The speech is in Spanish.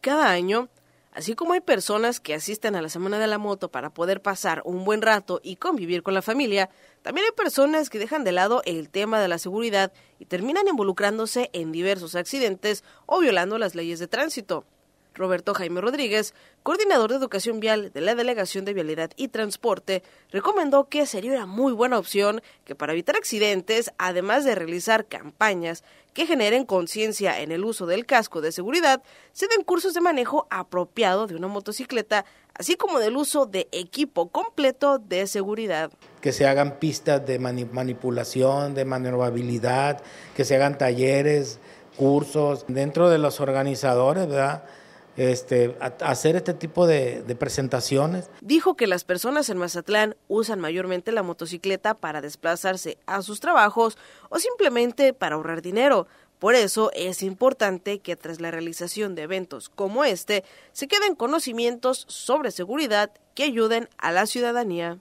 Cada año, así como hay personas que asisten a la Semana de la Moto para poder pasar un buen rato y convivir con la familia, también hay personas que dejan de lado el tema de la seguridad y terminan involucrándose en diversos accidentes o violando las leyes de tránsito. Roberto Jaime Rodríguez, coordinador de educación vial de la Delegación de Vialidad y Transporte, recomendó que sería una muy buena opción que para evitar accidentes, además de realizar campañas que generen conciencia en el uso del casco de seguridad, se den cursos de manejo apropiado de una motocicleta, así como del uso de equipo completo de seguridad. Que se hagan pistas de manipulación, de maniobrabilidad, que se hagan talleres, cursos dentro de los organizadores, ¿verdad? Este, hacer este tipo de presentaciones. Dijo que las personas en Mazatlán usan mayormente la motocicleta para desplazarse a sus trabajos o simplemente para ahorrar dinero. Por eso es importante que tras la realización de eventos como este se queden conocimientos sobre seguridad que ayuden a la ciudadanía.